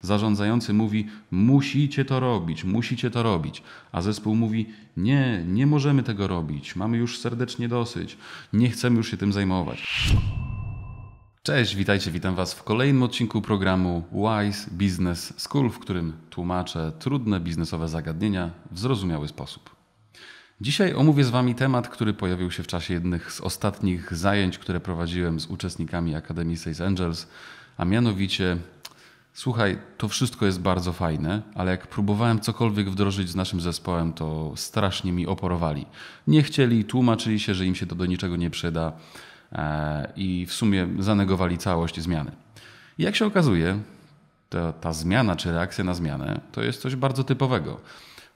Zarządzający mówi: Musicie to robić, musicie to robić. A zespół mówi: Nie, nie możemy tego robić, mamy już serdecznie dosyć, nie chcemy już się tym zajmować. Cześć, witajcie, witam Was w kolejnym odcinku programu Wise Business School, w którym tłumaczę trudne biznesowe zagadnienia w zrozumiały sposób. Dzisiaj omówię z Wami temat, który pojawił się w czasie jednych z ostatnich zajęć, które prowadziłem z uczestnikami Akademii Sales Angels, a mianowicie Słuchaj, to wszystko jest bardzo fajne, ale jak próbowałem cokolwiek wdrożyć z naszym zespołem, to strasznie mi oporowali. Nie chcieli, tłumaczyli się, że im się to do niczego nie przyda e, i w sumie zanegowali całość zmiany. jak się okazuje, ta zmiana czy reakcja na zmianę to jest coś bardzo typowego.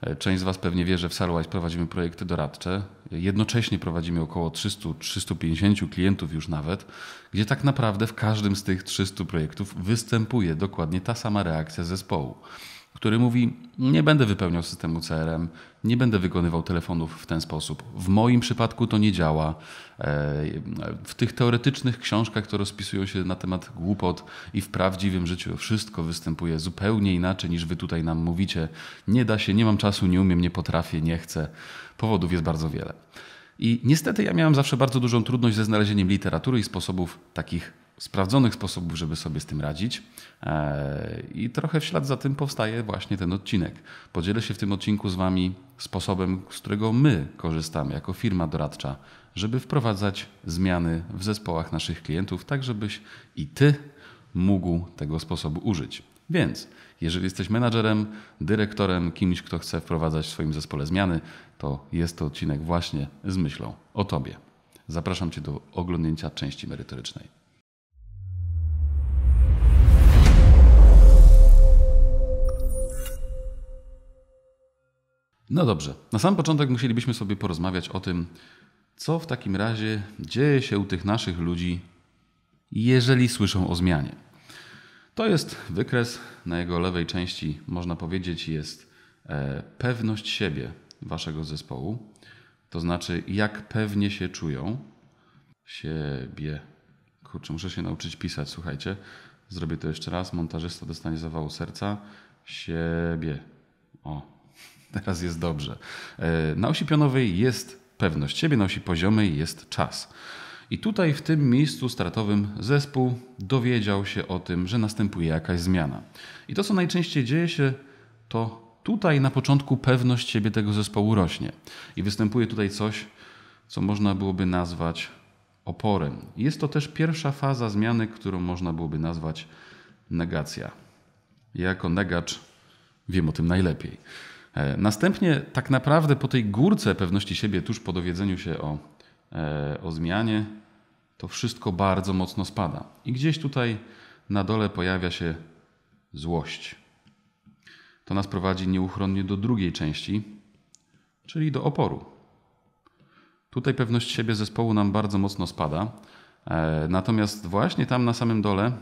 E, część z Was pewnie wie, że w Sarwise prowadzimy projekty doradcze. Jednocześnie prowadzimy około 300-350 klientów już nawet, gdzie tak naprawdę w każdym z tych 300 projektów występuje dokładnie ta sama reakcja zespołu, który mówi: Nie będę wypełniał systemu CRM, nie będę wykonywał telefonów w ten sposób. W moim przypadku to nie działa. E, w tych teoretycznych książkach, które rozpisują się na temat głupot i w prawdziwym życiu wszystko występuje zupełnie inaczej niż wy tutaj nam mówicie. Nie da się, nie mam czasu, nie umiem, nie potrafię, nie chcę. Powodów jest bardzo wiele. I niestety ja miałem zawsze bardzo dużą trudność ze znalezieniem literatury i sposobów takich sprawdzonych sposobów, żeby sobie z tym radzić. E, I trochę w ślad za tym powstaje właśnie ten odcinek. Podzielę się w tym odcinku z Wami sposobem, z którego my korzystamy jako firma doradcza, żeby wprowadzać zmiany w zespołach naszych klientów, tak żebyś i Ty mógł tego sposobu użyć. Więc jeżeli jesteś menadżerem, dyrektorem, kimś, kto chce wprowadzać w swoim zespole zmiany, to jest to odcinek właśnie z myślą o Tobie. Zapraszam Cię do oglądnięcia części merytorycznej. No dobrze, na sam początek musielibyśmy sobie porozmawiać o tym, co w takim razie dzieje się u tych naszych ludzi, jeżeli słyszą o zmianie. To jest wykres, na jego lewej części można powiedzieć jest e, pewność siebie waszego zespołu, to znaczy jak pewnie się czują siebie. Kurczę, muszę się nauczyć pisać, słuchajcie. Zrobię to jeszcze raz, montażysta dostanie zawału serca. Siebie. O, teraz jest dobrze. E, na osi pionowej jest pewność siebie, na osi poziomej jest czas. I tutaj w tym miejscu startowym zespół dowiedział się o tym, że następuje jakaś zmiana. I to, co najczęściej dzieje się, to tutaj na początku pewność siebie tego zespołu rośnie. I występuje tutaj coś, co można byłoby nazwać oporem. Jest to też pierwsza faza zmiany, którą można byłoby nazwać negacja. Ja jako negacz wiem o tym najlepiej. E, następnie, tak naprawdę, po tej górce pewności siebie, tuż po dowiedzeniu się o, e, o zmianie, to wszystko bardzo mocno spada. I gdzieś tutaj na dole pojawia się złość. To nas prowadzi nieuchronnie do drugiej części, czyli do oporu. Tutaj pewność siebie zespołu nam bardzo mocno spada. E, natomiast właśnie tam na samym dole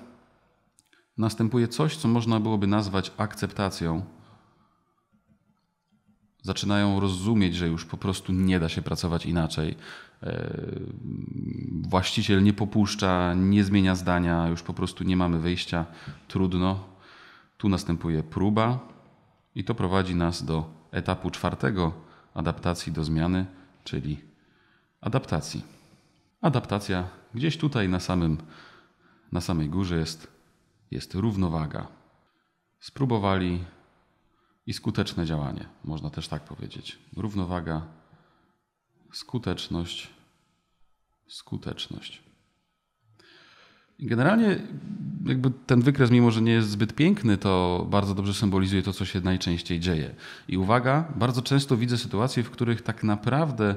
następuje coś, co można byłoby nazwać akceptacją zaczynają rozumieć, że już po prostu nie da się pracować inaczej. E, właściciel nie popuszcza, nie zmienia zdania, już po prostu nie mamy wyjścia, trudno. Tu następuje próba i to prowadzi nas do etapu czwartego adaptacji do zmiany, czyli adaptacji. Adaptacja gdzieś tutaj na, samym, na samej górze jest, jest równowaga. Spróbowali, i skuteczne działanie, można też tak powiedzieć. Równowaga, skuteczność, skuteczność. Generalnie jakby ten wykres, mimo że nie jest zbyt piękny, to bardzo dobrze symbolizuje to, co się najczęściej dzieje. I uwaga, bardzo często widzę sytuacje, w których tak naprawdę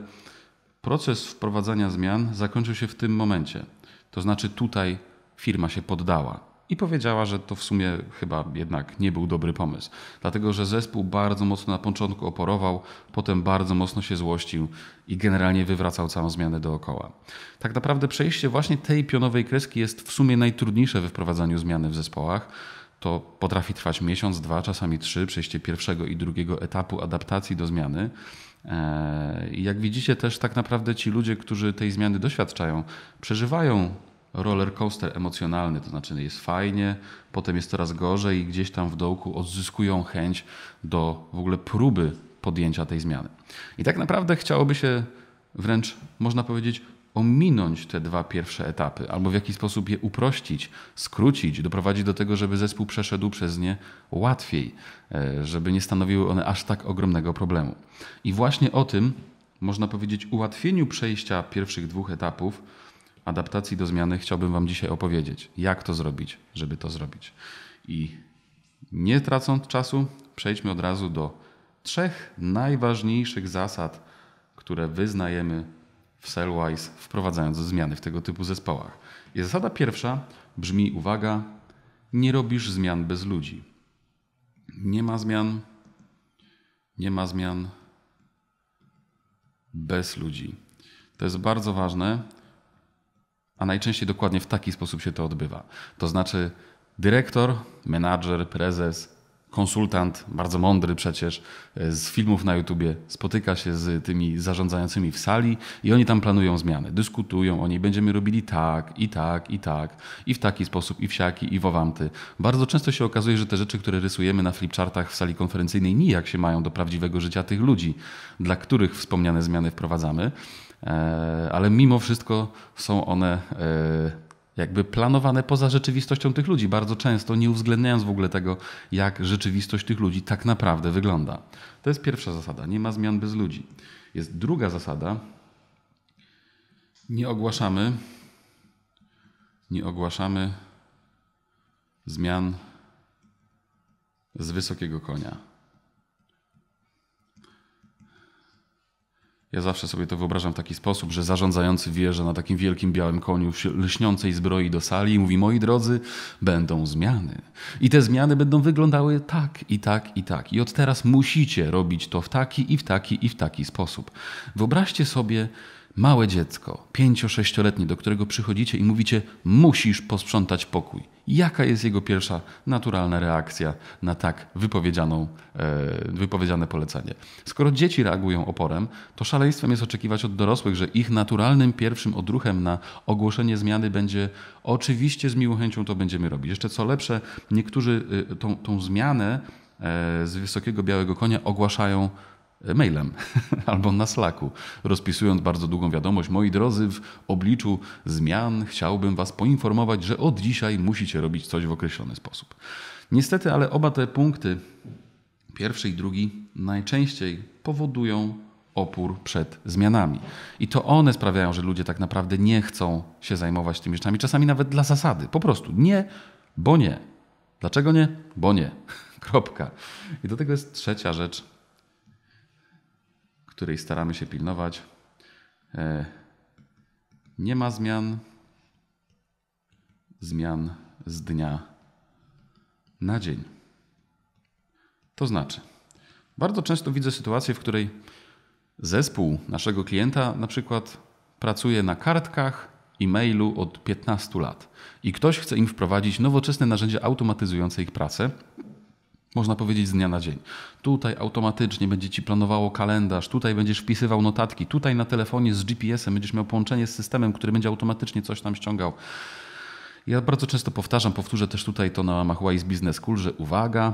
proces wprowadzania zmian zakończył się w tym momencie. To znaczy tutaj firma się poddała i powiedziała, że to w sumie chyba jednak nie był dobry pomysł. Dlatego, że zespół bardzo mocno na początku oporował, potem bardzo mocno się złościł i generalnie wywracał całą zmianę dookoła. Tak naprawdę przejście właśnie tej pionowej kreski jest w sumie najtrudniejsze we wprowadzaniu zmiany w zespołach to potrafi trwać miesiąc, dwa, czasami trzy, przejście pierwszego i drugiego etapu adaptacji do zmiany. Eee, I jak widzicie, też tak naprawdę ci ludzie, którzy tej zmiany doświadczają, przeżywają roller coaster emocjonalny, to znaczy jest fajnie, potem jest coraz gorzej i gdzieś tam w dołku odzyskują chęć do w ogóle próby podjęcia tej zmiany. I tak naprawdę chciałoby się wręcz, można powiedzieć, ominąć te dwa pierwsze etapy, albo w jakiś sposób je uprościć, skrócić, doprowadzić do tego, żeby zespół przeszedł przez nie łatwiej, e, żeby nie stanowiły one aż tak ogromnego problemu. I właśnie o tym, można powiedzieć, ułatwieniu przejścia pierwszych dwóch etapów adaptacji do zmiany chciałbym Wam dzisiaj opowiedzieć, jak to zrobić, żeby to zrobić. I nie tracąc czasu, przejdźmy od razu do trzech najważniejszych zasad, które wyznajemy w Cellwise, wprowadzając zmiany w tego typu zespołach. I zasada pierwsza brzmi: uwaga, nie robisz zmian bez ludzi. Nie ma zmian, nie ma zmian bez ludzi. To jest bardzo ważne, a najczęściej dokładnie w taki sposób się to odbywa. To znaczy dyrektor, menadżer, prezes, konsultant, bardzo mądry przecież, e, z filmów na YouTubie, spotyka się z tymi zarządzającymi w sali i oni tam planują zmiany, dyskutują o niej, będziemy robili tak i tak i tak i w taki sposób i wsiaki i wowamty. Bardzo często się okazuje, że te rzeczy, które rysujemy na flipchartach w sali konferencyjnej nijak się mają do prawdziwego życia tych ludzi, dla których wspomniane zmiany wprowadzamy, E, ale mimo wszystko są one e, jakby planowane poza rzeczywistością tych ludzi, bardzo często nie uwzględniając w ogóle tego, jak rzeczywistość tych ludzi tak naprawdę wygląda. To jest pierwsza zasada. Nie ma zmian bez ludzi. Jest druga zasada. Nie ogłaszamy, nie ogłaszamy zmian z wysokiego konia. Ja zawsze sobie to wyobrażam w taki sposób, że zarządzający wieża na takim wielkim białym koniu lśniącej zbroi do sali i mówi: Moi drodzy, będą zmiany. I te zmiany będą wyglądały tak, i tak, i tak. I od teraz musicie robić to w taki, i w taki, i w taki sposób. Wyobraźcie sobie, Małe dziecko, pięcio-sześcioletnie, do którego przychodzicie i mówicie, musisz posprzątać pokój. Jaka jest jego pierwsza naturalna reakcja na tak wypowiedzianą, e, wypowiedziane polecenie? Skoro dzieci reagują oporem, to szaleństwem jest oczekiwać od dorosłych, że ich naturalnym pierwszym odruchem na ogłoszenie zmiany będzie oczywiście z miłą chęcią to będziemy robić. Jeszcze co lepsze, niektórzy y, tą, tą zmianę e, z wysokiego białego konia ogłaszają mailem albo na Slacku, rozpisując bardzo długą wiadomość. Moi drodzy, w obliczu zmian chciałbym Was poinformować, że od dzisiaj musicie robić coś w określony sposób. Niestety, ale oba te punkty, pierwszy i drugi, najczęściej powodują opór przed zmianami. I to one sprawiają, że ludzie tak naprawdę nie chcą się zajmować tymi rzeczami, czasami nawet dla zasady. Po prostu nie, bo nie. Dlaczego nie? Bo nie. Kropka. I do tego jest trzecia rzecz, której staramy się pilnować. E, nie ma zmian. Zmian z dnia na dzień. To znaczy, bardzo często widzę sytuację, w której zespół naszego klienta na przykład pracuje na kartkach e-mailu od 15 lat i ktoś chce im wprowadzić nowoczesne narzędzie automatyzujące ich pracę można powiedzieć z dnia na dzień. Tutaj automatycznie będzie ci planowało kalendarz, tutaj będziesz wpisywał notatki, tutaj na telefonie z GPS-em będziesz miał połączenie z systemem, który będzie automatycznie coś tam ściągał. Ja bardzo często powtarzam, powtórzę też tutaj to na ramach Wise Business School, że uwaga,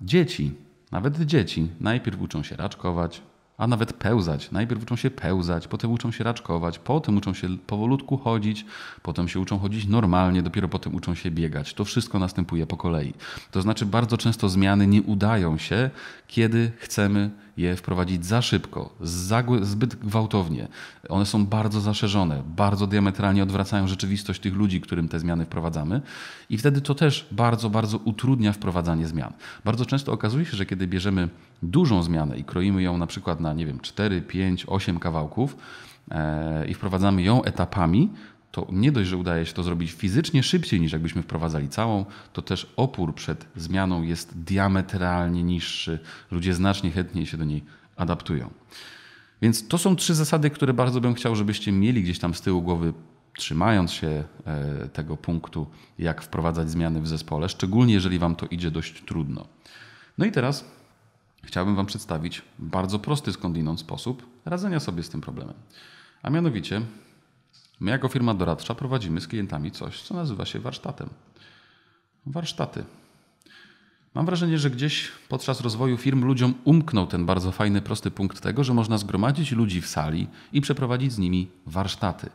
dzieci, nawet dzieci, najpierw uczą się raczkować, a nawet pełzać. Najpierw uczą się pełzać, potem uczą się raczkować, potem uczą się powolutku chodzić, potem się uczą chodzić normalnie, dopiero potem uczą się biegać. To wszystko następuje po kolei. To znaczy, bardzo często zmiany nie udają się, kiedy chcemy je wprowadzić za szybko, zbyt gwałtownie. One są bardzo zaszerzone, bardzo diametralnie odwracają rzeczywistość tych ludzi, którym te zmiany wprowadzamy, i wtedy to też bardzo, bardzo utrudnia wprowadzanie zmian. Bardzo często okazuje się, że kiedy bierzemy dużą zmianę i kroimy ją na przykład na, nie wiem, 4, 5, 8 kawałków, e, i wprowadzamy ją etapami, to nie dość, że udaje się to zrobić fizycznie szybciej niż jakbyśmy wprowadzali całą, to też opór przed zmianą jest diametralnie niższy. Ludzie znacznie chętniej się do niej adaptują. Więc to są trzy zasady, które bardzo bym chciał, żebyście mieli gdzieś tam z tyłu głowy, trzymając się e, tego punktu, jak wprowadzać zmiany w zespole, szczególnie jeżeli Wam to idzie dość trudno. No i teraz chciałbym Wam przedstawić bardzo prosty skądinąd sposób radzenia sobie z tym problemem. A mianowicie My, jako firma doradcza, prowadzimy z klientami coś, co nazywa się warsztatem. Warsztaty. Mam wrażenie, że gdzieś podczas rozwoju firm ludziom umknął ten bardzo fajny, prosty punkt tego, że można zgromadzić ludzi w sali i przeprowadzić z nimi warsztaty.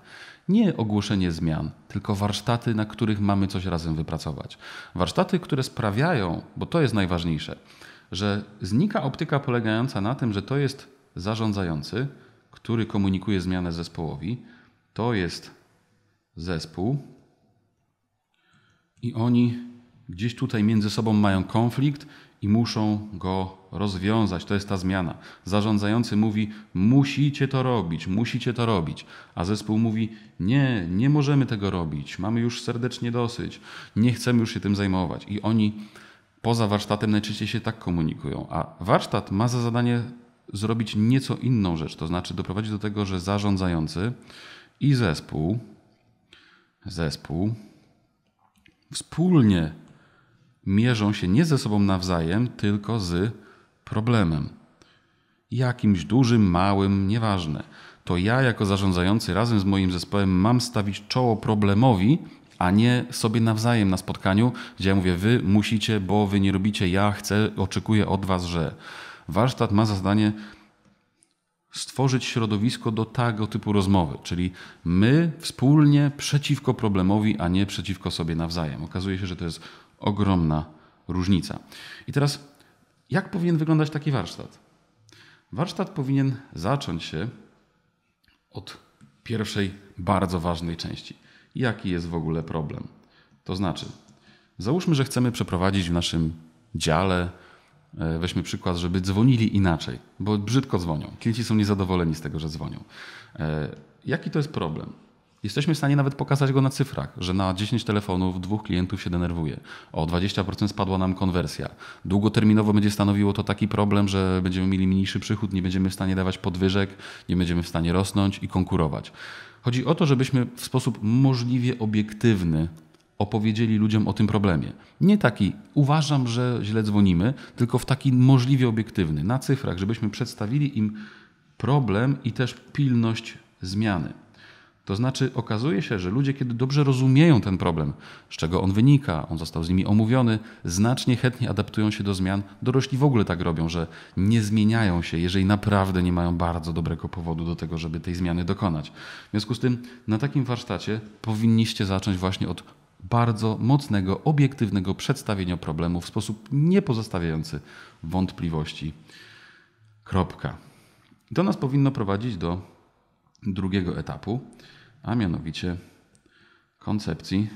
Nie ogłoszenie zmian, tylko warsztaty, na których mamy coś razem wypracować. Warsztaty, które sprawiają, bo to jest najważniejsze, że znika optyka polegająca na tym, że to jest zarządzający, który komunikuje zmianę zespołowi, to jest zespół. I oni gdzieś tutaj między sobą mają konflikt i muszą go rozwiązać. To jest ta zmiana. Zarządzający mówi: Musicie to robić, musicie to robić. A zespół mówi: Nie, nie możemy tego robić. Mamy już serdecznie dosyć. Nie chcemy już się tym zajmować. I oni poza warsztatem najczęściej się tak komunikują. A warsztat ma za zadanie zrobić nieco inną rzecz, to znaczy doprowadzić do tego, że zarządzający i zespół, zespół wspólnie mierzą się nie ze sobą nawzajem, tylko z problemem. Jakimś dużym, małym, nieważne. To ja, jako zarządzający, razem z moim zespołem, mam stawić czoło problemowi, a nie sobie nawzajem na spotkaniu, gdzie ja mówię, wy musicie, bo wy nie robicie, ja chcę, oczekuję od was, że. Warsztat ma za zadanie stworzyć środowisko do tego typu rozmowy, czyli my wspólnie przeciwko problemowi, a nie przeciwko sobie nawzajem. Okazuje się, że to jest ogromna różnica. I teraz, jak powinien wyglądać taki warsztat? Warsztat powinien zacząć się od pierwszej bardzo ważnej części. Jaki jest w ogóle problem? To znaczy, załóżmy, że chcemy przeprowadzić w naszym dziale E, weźmy przykład, żeby dzwonili inaczej, bo brzydko dzwonią. Klienci są niezadowoleni z tego, że dzwonią. E, jaki to jest problem? Jesteśmy w stanie nawet pokazać go na cyfrach, że na 10 telefonów dwóch klientów się denerwuje. O 20% spadła nam konwersja. Długoterminowo będzie stanowiło to taki problem, że będziemy mieli mniejszy przychód, nie będziemy w stanie dawać podwyżek, nie będziemy w stanie rosnąć i konkurować. Chodzi o to, żebyśmy w sposób możliwie obiektywny opowiedzieli ludziom o tym problemie. Nie taki, uważam, że źle dzwonimy, tylko w taki możliwie obiektywny, na cyfrach, żebyśmy przedstawili im problem i też pilność zmiany. To znaczy, okazuje się, że ludzie, kiedy dobrze rozumieją ten problem, z czego on wynika, on został z nimi omówiony, znacznie chętnie adaptują się do zmian. Dorośli w ogóle tak robią, że nie zmieniają się, jeżeli naprawdę nie mają bardzo dobrego powodu do tego, żeby tej zmiany dokonać. W związku z tym, na takim warsztacie powinniście zacząć właśnie od bardzo mocnego, obiektywnego przedstawienia problemu w sposób pozostawiający wątpliwości. Kropka. To nas powinno prowadzić do drugiego etapu, a mianowicie koncepcji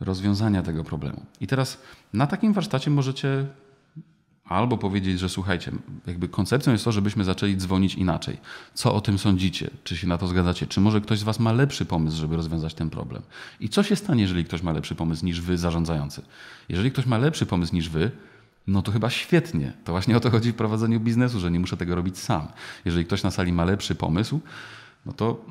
rozwiązania tego problemu. I teraz na takim warsztacie możecie albo powiedzieć, że słuchajcie, jakby koncepcją jest to, żebyśmy zaczęli dzwonić inaczej. Co o tym sądzicie? Czy się na to zgadzacie? Czy może ktoś z Was ma lepszy pomysł, żeby rozwiązać ten problem? I co się stanie, jeżeli ktoś ma lepszy pomysł niż Wy, zarządzający? Jeżeli ktoś ma lepszy pomysł niż Wy, no to chyba świetnie. To właśnie o to chodzi w prowadzeniu biznesu, że nie muszę tego robić sam. Jeżeli ktoś na sali ma lepszy pomysł, no to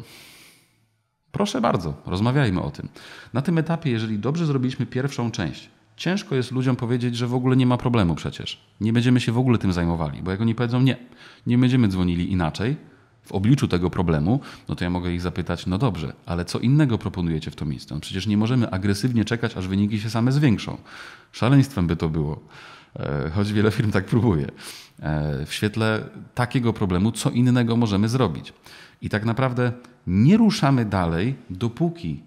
proszę bardzo, rozmawiajmy o tym. Na tym etapie, jeżeli dobrze zrobiliśmy pierwszą część, ciężko jest ludziom powiedzieć, że w ogóle nie ma problemu przecież. Nie będziemy się w ogóle tym zajmowali, bo jak oni powiedzą nie, nie będziemy dzwonili inaczej w obliczu tego problemu, no to ja mogę ich zapytać, no dobrze, ale co innego proponujecie w to miejsce? No przecież nie możemy agresywnie czekać, aż wyniki się same zwiększą. Szaleństwem by to było. E, choć wiele firm tak próbuje. E, w świetle takiego problemu, co innego możemy zrobić. I tak naprawdę nie ruszamy dalej, dopóki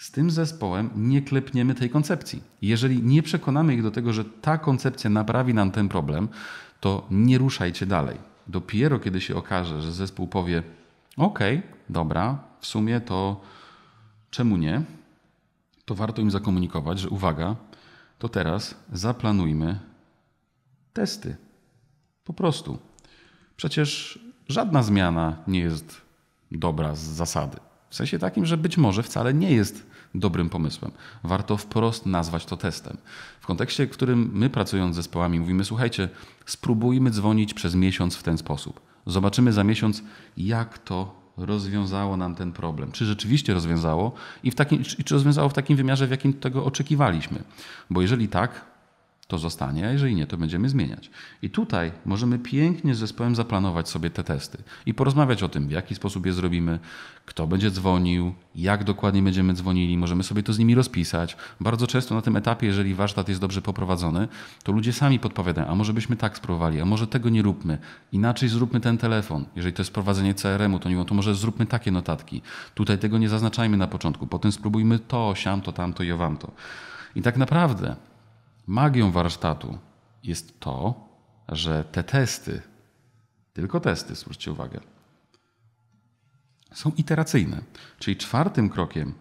z tym zespołem nie klepniemy tej koncepcji. Jeżeli nie przekonamy ich do tego, że ta koncepcja naprawi nam ten problem, to nie ruszajcie dalej. Dopiero kiedy się okaże, że zespół powie: OK, dobra, w sumie to czemu nie? To warto im zakomunikować, że uwaga, to teraz zaplanujmy testy. Po prostu. Przecież żadna zmiana nie jest dobra z zasady. W sensie takim, że być może wcale nie jest dobrym pomysłem. Warto wprost nazwać to testem. W kontekście, w którym my pracując z zespołami mówimy, słuchajcie, spróbujmy dzwonić przez miesiąc w ten sposób. Zobaczymy za miesiąc, jak to rozwiązało nam ten problem. Czy rzeczywiście rozwiązało i, w takim, i czy rozwiązało w takim wymiarze, w jakim tego oczekiwaliśmy. Bo jeżeli tak, to zostanie, a jeżeli nie, to będziemy zmieniać. I tutaj możemy pięknie z zespołem zaplanować sobie te testy i porozmawiać o tym, w jaki sposób je zrobimy, kto będzie dzwonił, jak dokładnie będziemy dzwonili, możemy sobie to z nimi rozpisać. Bardzo często na tym etapie, jeżeli warsztat jest dobrze poprowadzony, to ludzie sami podpowiadają, a może byśmy tak spróbowali, a może tego nie róbmy, inaczej zróbmy ten telefon. Jeżeli to jest prowadzenie CRM-u, to, nie, to może zróbmy takie notatki. Tutaj tego nie zaznaczajmy na początku, potem spróbujmy to, siam to, tamto i owamto. to. I tak naprawdę Magią warsztatu jest to, że te testy, tylko testy, zwróćcie uwagę, są iteracyjne. Czyli czwartym krokiem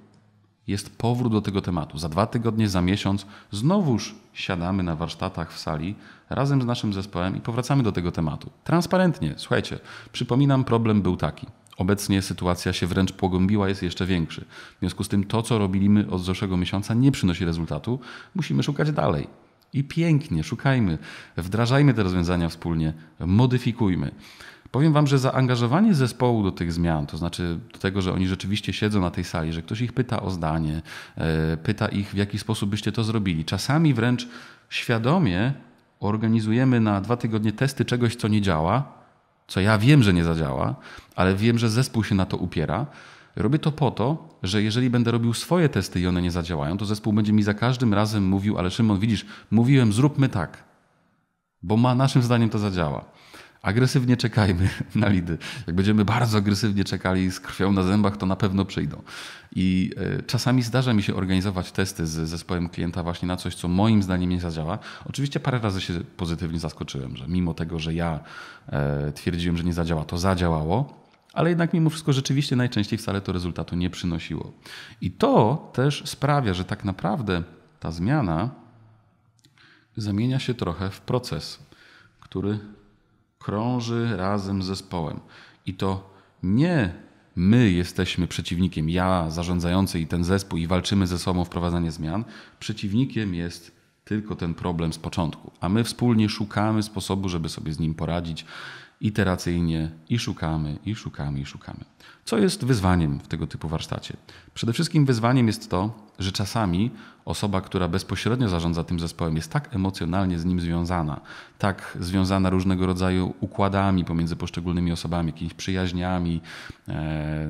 jest powrót do tego tematu. Za dwa tygodnie, za miesiąc znowuż siadamy na warsztatach w sali razem z naszym zespołem i powracamy do tego tematu. Transparentnie, słuchajcie, przypominam, problem był taki. Obecnie sytuacja się wręcz pogłębiła, jest jeszcze większy. W związku z tym to, co robiliśmy od zeszłego miesiąca, nie przynosi rezultatu. Musimy szukać dalej. I pięknie, szukajmy, wdrażajmy te rozwiązania wspólnie, modyfikujmy. Powiem Wam, że zaangażowanie zespołu do tych zmian, to znaczy do tego, że oni rzeczywiście siedzą na tej sali, że ktoś ich pyta o zdanie, e, pyta ich, w jaki sposób byście to zrobili. Czasami wręcz świadomie organizujemy na dwa tygodnie testy czegoś, co nie działa, co ja wiem, że nie zadziała, ale wiem, że zespół się na to upiera. Robię to po to, że jeżeli będę robił swoje testy i one nie zadziałają, to zespół będzie mi za każdym razem mówił, ale Szymon, widzisz, mówiłem, zróbmy tak, bo ma, naszym zdaniem to zadziała agresywnie czekajmy na lidy. Jak będziemy bardzo agresywnie czekali z krwią na zębach, to na pewno przyjdą. I e, czasami zdarza mi się organizować testy z zespołem klienta właśnie na coś, co moim zdaniem nie zadziała. Oczywiście parę razy się pozytywnie zaskoczyłem, że mimo tego, że ja e, twierdziłem, że nie zadziała, to zadziałało. Ale jednak mimo wszystko rzeczywiście najczęściej wcale to rezultatu nie przynosiło. I to też sprawia, że tak naprawdę ta zmiana zamienia się trochę w proces, który krąży razem z zespołem. I to nie my jesteśmy przeciwnikiem, ja zarządzający i ten zespół i walczymy ze sobą o wprowadzanie zmian. Przeciwnikiem jest tylko ten problem z początku, a my wspólnie szukamy sposobu, żeby sobie z nim poradzić iteracyjnie i szukamy, i szukamy, i szukamy. Co jest wyzwaniem w tego typu warsztacie? Przede wszystkim wyzwaniem jest to, że czasami osoba, która bezpośrednio zarządza tym zespołem, jest tak emocjonalnie z nim związana, tak związana różnego rodzaju układami pomiędzy poszczególnymi osobami, jakimiś przyjaźniami, e,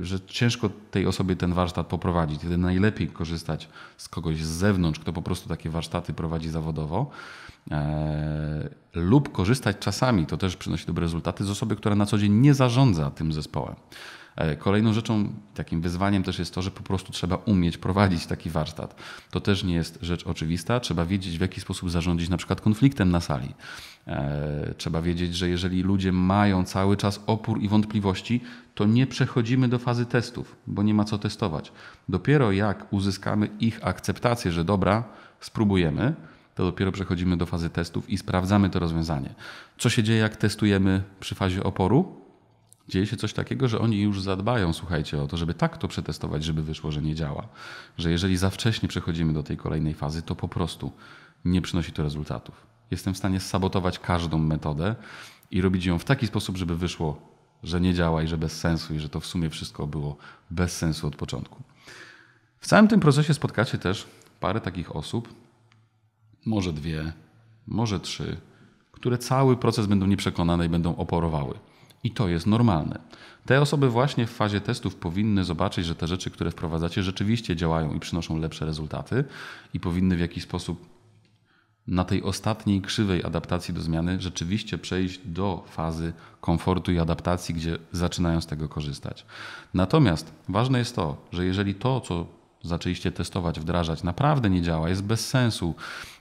że ciężko tej osobie ten warsztat poprowadzić. Wtedy najlepiej korzystać z kogoś z zewnątrz, kto po prostu takie warsztaty prowadzi zawodowo. E, lub korzystać czasami, to też przynosi dobre rezultaty, z osoby, która na co dzień nie zarządza tym zespołem. E, kolejną rzeczą, takim wyzwaniem też jest to, że po prostu trzeba umieć prowadzić taki warsztat. To też nie jest rzecz oczywista. Trzeba wiedzieć, w jaki sposób zarządzić na przykład konfliktem na sali. E, trzeba wiedzieć, że jeżeli ludzie mają cały czas opór i wątpliwości, to nie przechodzimy do fazy testów, bo nie ma co testować. Dopiero jak uzyskamy ich akceptację, że dobra, spróbujemy, to dopiero przechodzimy do fazy testów i sprawdzamy to rozwiązanie. Co się dzieje, jak testujemy przy fazie oporu? dzieje się coś takiego, że oni już zadbają, słuchajcie, o to, żeby tak to przetestować, żeby wyszło, że nie działa. Że jeżeli za wcześnie przechodzimy do tej kolejnej fazy, to po prostu nie przynosi to rezultatów. Jestem w stanie sabotować każdą metodę i robić ją w taki sposób, żeby wyszło, że nie działa i że bez sensu i że to w sumie wszystko było bez sensu od początku. W całym tym procesie spotkacie też parę takich osób, może dwie, może trzy, które cały proces będą nieprzekonane i będą oporowały. I to jest normalne. Te osoby właśnie w fazie testów powinny zobaczyć, że te rzeczy, które wprowadzacie, rzeczywiście działają i przynoszą lepsze rezultaty i powinny w jakiś sposób na tej ostatniej krzywej adaptacji do zmiany rzeczywiście przejść do fazy komfortu i adaptacji, gdzie zaczynają z tego korzystać. Natomiast ważne jest to, że jeżeli to, co zaczęliście testować, wdrażać, naprawdę nie działa, jest bez sensu,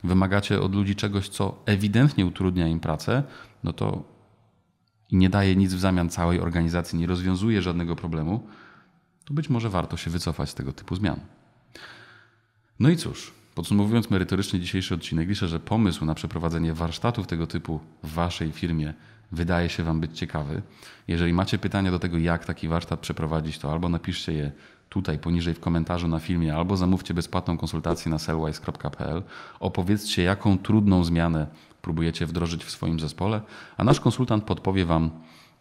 wymagacie od ludzi czegoś, co ewidentnie utrudnia im pracę, no to i nie daje nic w zamian całej organizacji, nie rozwiązuje żadnego problemu, to być może warto się wycofać z tego typu zmian. No i cóż, podsumowując merytorycznie dzisiejszy odcinek, liczę, że pomysł na przeprowadzenie warsztatów tego typu w Waszej firmie wydaje się Wam być ciekawy. Jeżeli macie pytania do tego, jak taki warsztat przeprowadzić, to albo napiszcie je tutaj poniżej w komentarzu na filmie, albo zamówcie bezpłatną konsultację na sellwise.pl. Opowiedzcie, jaką trudną zmianę próbujecie wdrożyć w swoim zespole, a nasz konsultant podpowie Wam,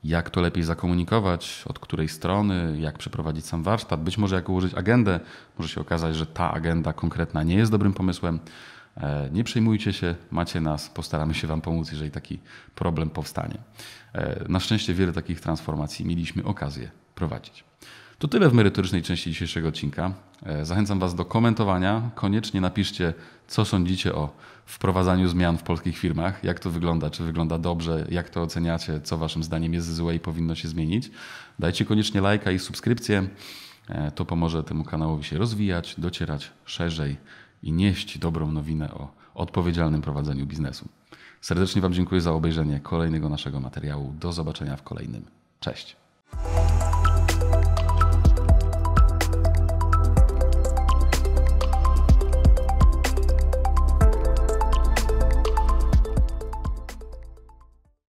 jak to lepiej zakomunikować, od której strony, jak przeprowadzić sam warsztat, być może jak ułożyć agendę. Może się okazać, że ta agenda konkretna nie jest dobrym pomysłem. E, nie przejmujcie się, macie nas, postaramy się Wam pomóc, jeżeli taki problem powstanie. E, na szczęście wiele takich transformacji mieliśmy okazję prowadzić. To tyle w merytorycznej części dzisiejszego odcinka. E, zachęcam Was do komentowania. Koniecznie napiszcie, co sądzicie o wprowadzaniu zmian w polskich firmach, jak to wygląda, czy wygląda dobrze, jak to oceniacie, co Waszym zdaniem jest złe i powinno się zmienić. Dajcie koniecznie lajka i subskrypcję. E, to pomoże temu kanałowi się rozwijać, docierać szerzej i nieść dobrą nowinę o odpowiedzialnym prowadzeniu biznesu. Serdecznie Wam dziękuję za obejrzenie kolejnego naszego materiału. Do zobaczenia w kolejnym. Cześć!